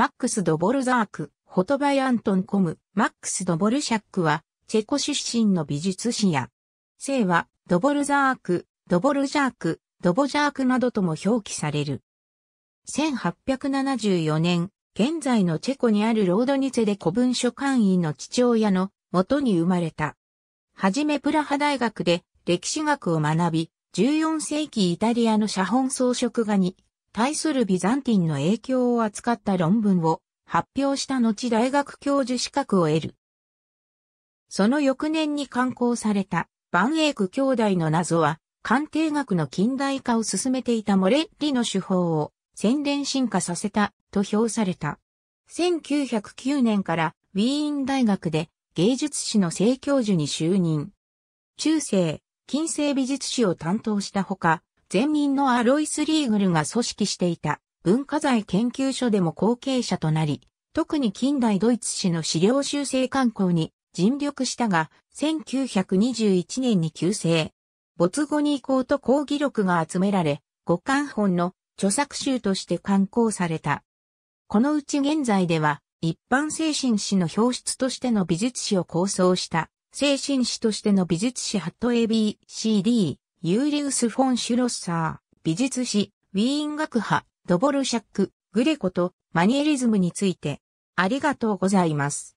マックス・ドボルザーク、ホトバイ・アントン・コム、マックス・ドボルシャックは、チェコ出身の美術史や、姓は、ドボルザーク、ドボルジャーク、ドボジャークなどとも表記される。1874年、現在のチェコにあるロードニツェで古文書館員の父親の元に生まれた。はじめプラハ大学で歴史学を学び、14世紀イタリアの写本装飾画に対するビザンティンの影響を扱った論文を発表した後大学教授資格を得る。その翌年に刊行された、バンエイク兄弟の謎は、鑑定学の近代化を進めていたモレッリの手法を洗練進化させたと評された。1909年からウィーン大学で芸術史の正教授に就任。中世、近世美術史を担当したほか、前任のアロイス・リーグルが組織していた文化財研究所でも後継者となり、特に近代ドイツ史の資料修正観光に尽力したが、1921年に急成。没後に移行と講義録が集められ、五巻本の著作集として刊行された。このうち現在では、一般精神史の表出としての美術史を構想した、精神史としての美術史ハット ABCD ユーリウス・フォン・シュロッサー、美術史、ウィーン学派、ドボルシャック、グレコとマニエリズムについて、ありがとうございます。